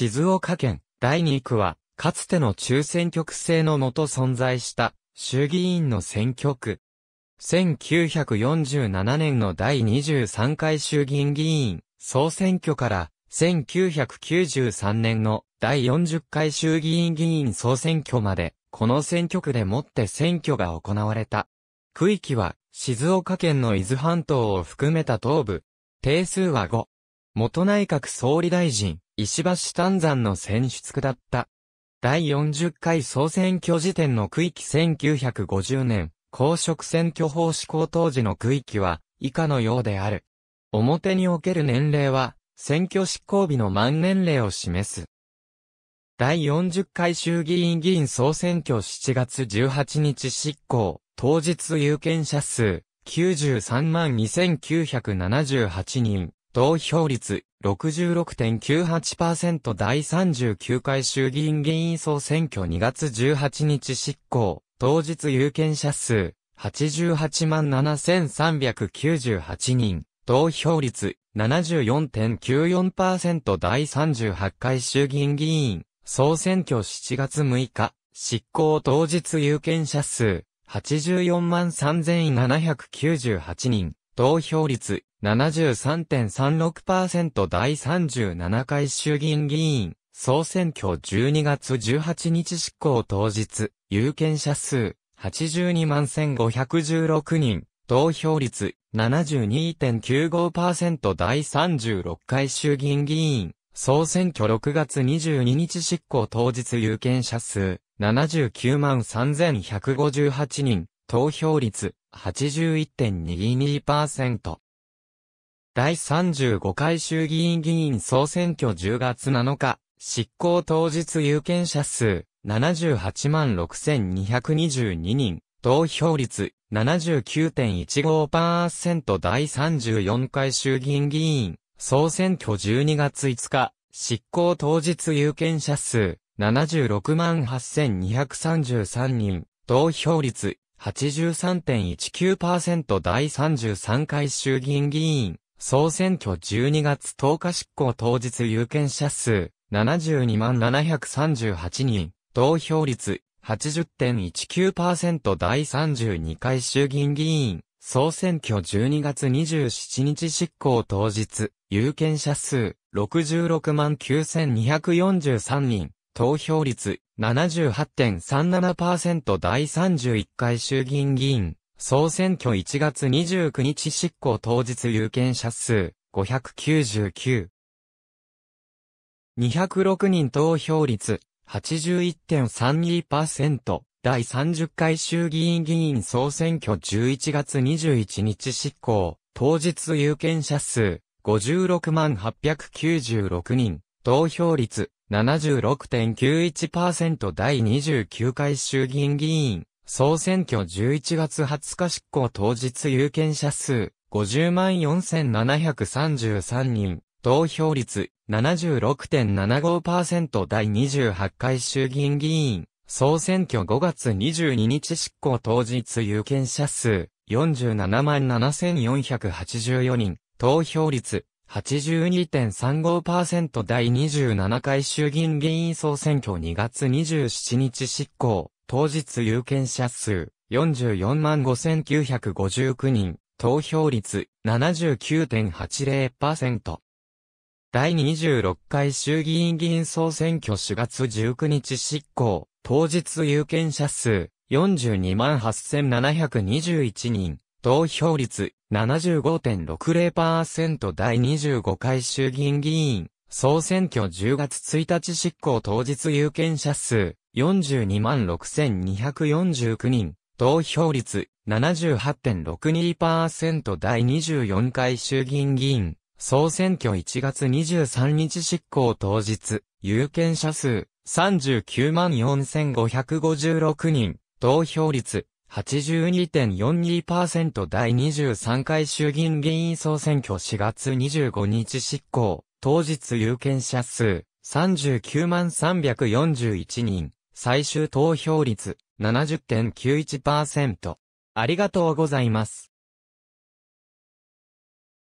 静岡県第2区は、かつての中選挙区制のもと存在した衆議院の選挙区。1947年の第23回衆議院議員総選挙から1993年の第40回衆議院議員総選挙まで、この選挙区でもって選挙が行われた。区域は、静岡県の伊豆半島を含めた東部。定数は5。元内閣総理大臣、石橋丹山の選出区だった。第40回総選挙時点の区域1950年、公職選挙法施行当時の区域は、以下のようである。表における年齢は、選挙執行日の満年齢を示す。第40回衆議院議員総選挙7月18日執行、当日有権者数、93万2978人、投票率66.98%第39回衆議院議員総選挙2月18日執行、当日有権者数、88万7398人、投票率74.94%第38回衆議院議員、総選挙7月6日、執行当日有権者数、84万3798人、投票率73.36%第37回衆議院議員、総選挙12月18日執行当日、有権者数、82万1516人、投票率、72.95%第36回衆議院議員、総選挙6月22日執行当日有権者数、79万3158人、投票率、81.22%。第35回衆議院議員総選挙10月7日、執行当日有権者数78万6222人、投票率79.15%第34回衆議院議員、総選挙12月5日、執行当日有権者数76万8233人、投票率83.19%第33回衆議院議員、総選挙12月10日執行当日有権者数72万738人、投票率80.19%第32回衆議院議員、総選挙12月27日執行当日、有権者数66万9243人、投票率78.37%第31回衆議院議員、総選挙1月29日執行当日有権者数599。206人投票率81.32%。第30回衆議院議員総選挙11月21日執行。当日有権者数56万896人。投票率76.91%第29回衆議院議員総選挙11月20日執行当日有権者数50万4733人、投票率76.75%第28回衆議院議員、総選挙5月22日執行当日有権者数47万7484人、投票率82.35%第27回衆議院議員総選挙2月27日執行、当日有権者数44万5959人、投票率79.80%。第26回衆議院議員総選挙4月19日執行、当日有権者数42万8721人、投票率75.60%第25回衆議院議員、総選挙10月1日執行当日有権者数42 6249人、投票率78.62%第24回衆議院議員、総選挙1月23日執行当日、有権者数39 4556人、投票率82.42%第23回衆議院議員総選挙4月25日執行、当日有権者数39万341人、最終投票率70.91%。ありがとうございます。